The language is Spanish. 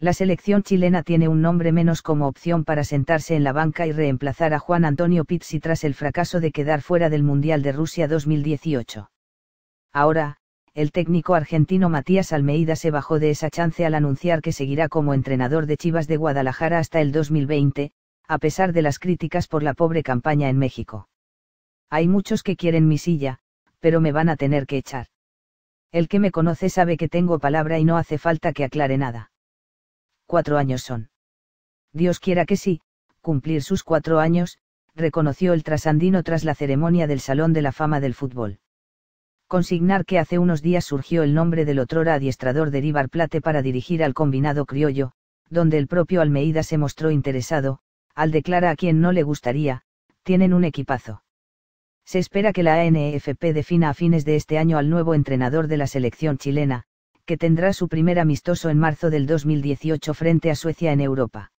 La selección chilena tiene un nombre menos como opción para sentarse en la banca y reemplazar a Juan Antonio Pizzi tras el fracaso de quedar fuera del Mundial de Rusia 2018. Ahora, el técnico argentino Matías Almeida se bajó de esa chance al anunciar que seguirá como entrenador de Chivas de Guadalajara hasta el 2020, a pesar de las críticas por la pobre campaña en México. Hay muchos que quieren mi silla, pero me van a tener que echar. El que me conoce sabe que tengo palabra y no hace falta que aclare nada cuatro años son. Dios quiera que sí, cumplir sus cuatro años, reconoció el trasandino tras la ceremonia del Salón de la Fama del Fútbol. Consignar que hace unos días surgió el nombre del otrora adiestrador de Ríbar Plate para dirigir al combinado criollo, donde el propio Almeida se mostró interesado, al declarar a quien no le gustaría, tienen un equipazo. Se espera que la ANFP defina a fines de este año al nuevo entrenador de la selección chilena, que tendrá su primer amistoso en marzo del 2018 frente a Suecia en Europa.